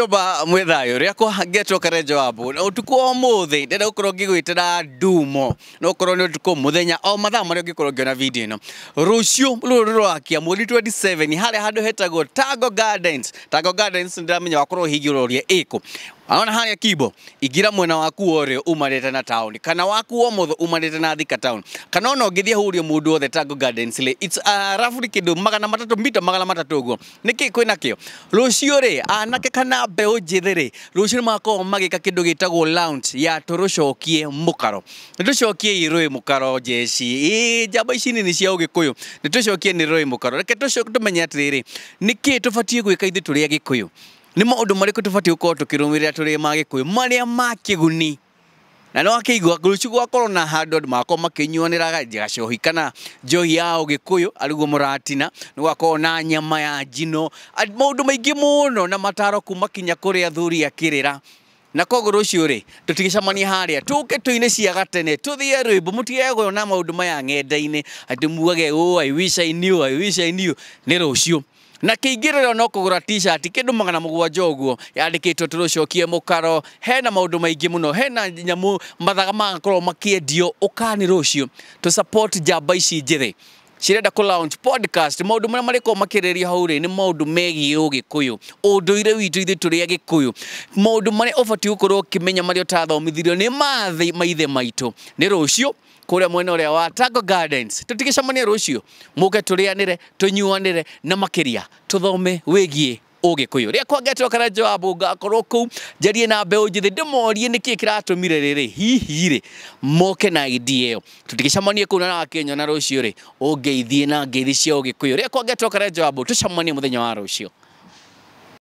nyumba mwä thayå rä geto ngetwo karenjo na mbå å tukå o må thä ndenda gå korwo ngä gwä tä ra ndumo no å korwo nä å o mathaa marä a å ngä video ino no rå ciå rå rå rwakia mweri 27 harä a handå hetagwo tango gardens Tago gardens nä ndäramenya wakorwo hingä å roria ä kå Aona harĩa kibo igira mwena waku ore umarĩte na town kana waku omotho motho na thika town kana ona ũngĩthiĩ hurie mũndũ wothe Tago Gardens le it's a uh, roughly kĩndũ magana matatũ mita magana matatũ ũguo nĩkĩ kwĩna kĩo rũciũ rĩ anake kana na mbeu njithi ri rucio makoragwo magika kindu gitagwo lounge ya turucokie mukaro nitucokie irui mukaro jeci i njamba ici nini cia ugikuyu nitucokie ni rui mukaro reke tumenye atiriri niki tubatie gwika ithu turi agikuyu ni maundu mariku tubatie gukorwo tukirumirira turi ma gikuyu maria ma kiguni na no akeigua rucio gwakorwo na handå andå makorwo makä gacohi kana njohi ya å gä kå yå guo må ratina nä gwakorwo na nyama ya njino maå ndå maingä må no na mataro kuma kinya kå rä athuri akirira na koguo rucio ri tutigicamanie haria tuke tuine cia gatene tuthie rwimbo mutigegwo na maundu maya ng'enda-ini ati muage oh i wish i knew i wish i knew ni na kiingiriro no kugura t-shirt kindu magana mugwanja uguo yandikitwo turucokie mukaro hena maundu maingi muno hena nyamu mathaga magakorwo makiendio ukani rucio tu support jamba ici njiri cirenda kå launch podcast maå ndå marä a marä makĩrĩrio hau rĩ nĩ maũndũ megiĩ ũgĩkũyũ ũndũire witũ ithuĩ tũrĩ agĩkũyũ maũndũ marĩa ũbatiĩ gũkorwo ũkĩmenya marĩa ũtathomithirio ni mathi maithe maitũ ni rũciũ kuria mwena uria wa Tago Gardens. Tutigicamanie rucio muke turianire tunyuanire na makiria tuthome wegie ugikuyu riakwa ngetwo kana jawabu ngakorwo kuu njarie na mbeu njithi ndimurie niki kiratumire riri hihi ri moke na idea iyo tutigicamanie kuu na na wakinyona rucio ri ungeithie na ngeithi cia ugikuyu riakwa ngetwo kana jawabu tucamanie muthenya wa rucio